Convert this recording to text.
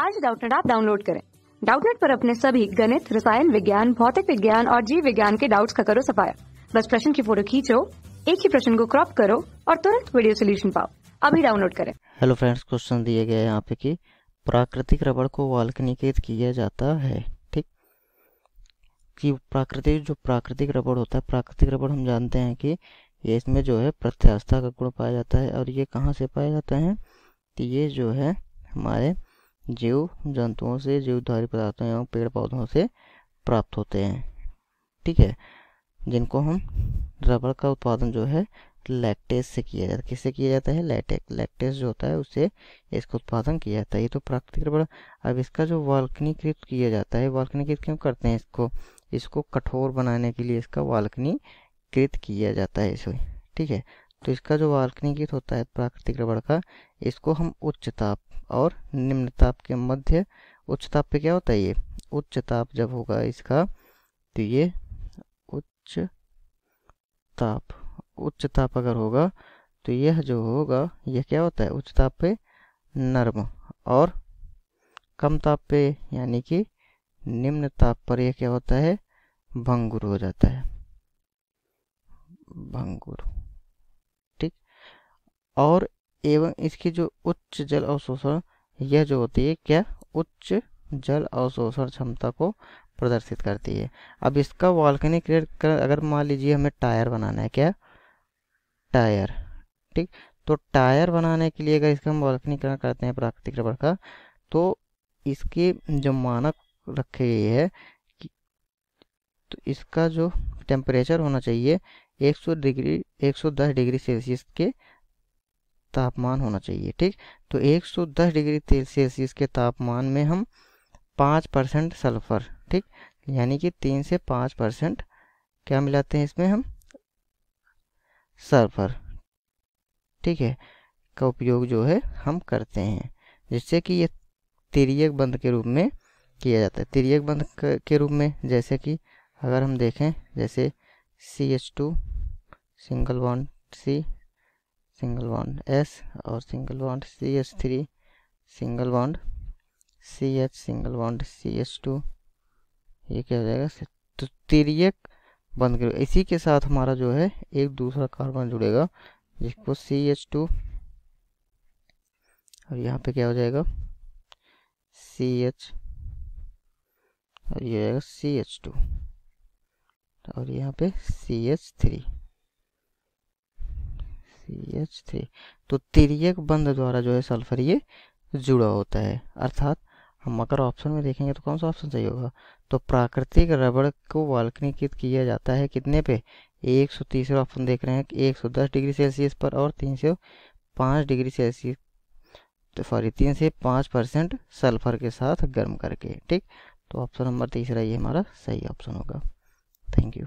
आज डाउटनेट आप डाउनलोड करें डाउटनेट पर अपने सभी गणित रसायन विज्ञान भौतिक विज्ञान और जीव विज्ञान के डाउट्स का करो सफाया बस प्रश्न की फोटो खींचो एक ही प्रश्न को क्रॉप करो और तुरंत वीडियो सोल्यूशन पाओ अभी डाउनलोड करें हेलो फ्रेंड्स क्वेश्चन दिए गए यहाँ पे की प्राकृतिक रबड़ को वाल्कनीकृत किया जाता है ठीक कि प्राकृतिक जो प्राकृतिक रबड़ होता है प्राकृतिक रबड़ हम जानते हैं कि ये इसमें जो है प्रत्यास्था का गुण पाया जाता है और ये कहाँ से पाया जाता है तो ये जो है हमारे जीव जंतुओं से जीवधारी पदार्थों एवं पेड़ पौधों से प्राप्त होते हैं ठीक है जिनको हम रबड़ का उत्पादन जो है लैक्टेस से किया जाता है किससे किया जाता है लैटेक लैक्टेस जो होता है उससे इसका उत्पादन किया जाता है ये तो प्राकृतिक रबड़ अब इसका जो वाल्कनीकृत किया जाता है वाल्कनीकृत क्यों करते हैं इसको इसको कठोर बनाने के लिए इसका वाल्कनीकृत किया जाता है इसे ठीक है तो इसका जो वाल्कनीकृत होता है प्राकृतिक रबड़ का इसको हम उच्च ताप और निम्न ताप के मध्य उच्च ताप पे क्या होता है ये उच्च ताप जब होगा इसका तो ये उच्च ताप उच्च ताप अगर होगा तो यह जो होगा यह क्या होता है उच्च ताप पे नर्म और कम ताप पे यानी कि निम्न ताप पर यह क्या होता है भंगुर हो जाता है भंगुर ठीक और एवं इसकी जो उच्च जल अवशोषण यह जो होती है क्या उच्च जल अवशोषण क्षमता को प्रदर्शित करती है अब इसका क्रिएट कर अगर मान लीजिए हमें टायर बनाना है क्या टायर ठीक तो टायर बनाने के लिए अगर इसका हम वाल्कनीकरण करते हैं प्राकृतिक रबड़ का तो इसके जो मानक रखे गए है कि तो इसका जो टेम्परेचर होना चाहिए 100 डिग्री 110 डिग्री सेल्सियस के तापमान होना चाहिए ठीक तो 110 डिग्री सेल्सियस के तापमान में हम पाँच परसेंट सल्फर ठीक यानी कि तीन से पाँच परसेंट क्या मिलाते हैं इसमें हम सल्फर ठीक है का उपयोग जो है हम करते हैं जिससे कि ये तिरक बंद के रूप में किया जाता है तिरक बंद के रूप में जैसे कि अगर हम देखें जैसे C H two single one C single bond S और single bond C H three single bond C H single bond C H two ये क्या हो जाएगा तो तिरक बंद करो इसी के साथ हमारा जो है एक दूसरा कार्बन जुड़ेगा जिसको सी एच टू और यहाँ पे क्या हो जाएगा सी एच और ये हो जाएगा सी एच टू और यहाँ पे C H three C H three तो तिरक बंद द्वारा जो है सल्फर ये जुड़ा होता है अर्थात हम अगर ऑप्शन में देखेंगे तो कौन सा ऑप्शन सही होगा तो प्राकृतिक रबड़ को वाल्कनीकृत किया जाता है कितने पे एक सौ तीसरा ऑप्शन देख रहे हैं कि एक सौ दस डिग्री सेल्सियस पर और तीन सौ पाँच डिग्री सेल्सियस तो सॉरी तीन से पाँच परसेंट सल्फर के साथ गर्म करके ठीक तो ऑप्शन नंबर तीसरा ये हमारा सही ऑप्शन होगा थैंक यू